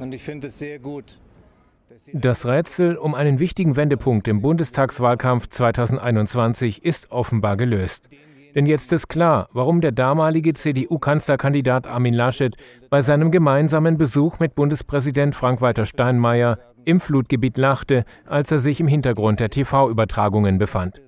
Und ich finde es sehr gut. Das Rätsel um einen wichtigen Wendepunkt im Bundestagswahlkampf 2021 ist offenbar gelöst. Denn jetzt ist klar, warum der damalige CDU-Kanzlerkandidat Armin Laschet bei seinem gemeinsamen Besuch mit Bundespräsident Frank-Walter Steinmeier im Flutgebiet lachte, als er sich im Hintergrund der TV-Übertragungen befand.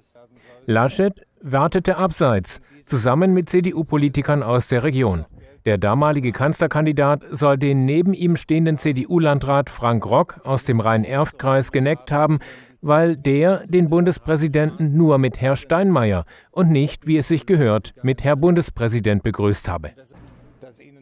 Laschet wartete abseits, zusammen mit CDU-Politikern aus der Region. Der damalige Kanzlerkandidat soll den neben ihm stehenden CDU-Landrat Frank Rock aus dem Rhein-Erft-Kreis geneckt haben, weil der den Bundespräsidenten nur mit Herr Steinmeier und nicht, wie es sich gehört, mit Herr Bundespräsident begrüßt habe.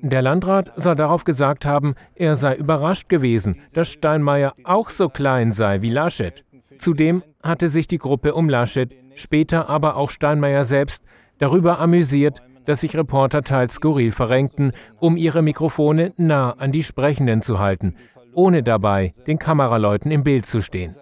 Der Landrat soll darauf gesagt haben, er sei überrascht gewesen, dass Steinmeier auch so klein sei wie Laschet. Zudem hatte sich die Gruppe um Laschet, später aber auch Steinmeier selbst, darüber amüsiert, dass sich Reporter teils skurril verrenkten, um ihre Mikrofone nah an die Sprechenden zu halten, ohne dabei den Kameraleuten im Bild zu stehen.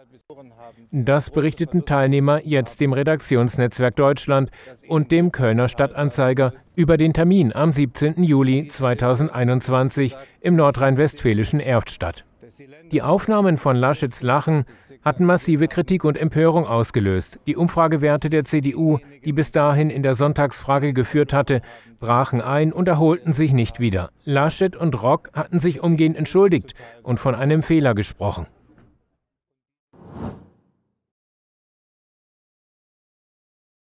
Das berichteten Teilnehmer jetzt dem Redaktionsnetzwerk Deutschland und dem Kölner Stadtanzeiger über den Termin am 17. Juli 2021 im nordrhein-westfälischen Erftstadt. Die Aufnahmen von Laschets Lachen hatten massive Kritik und Empörung ausgelöst. Die Umfragewerte der CDU, die bis dahin in der Sonntagsfrage geführt hatte, brachen ein und erholten sich nicht wieder. Laschet und Rock hatten sich umgehend entschuldigt und von einem Fehler gesprochen.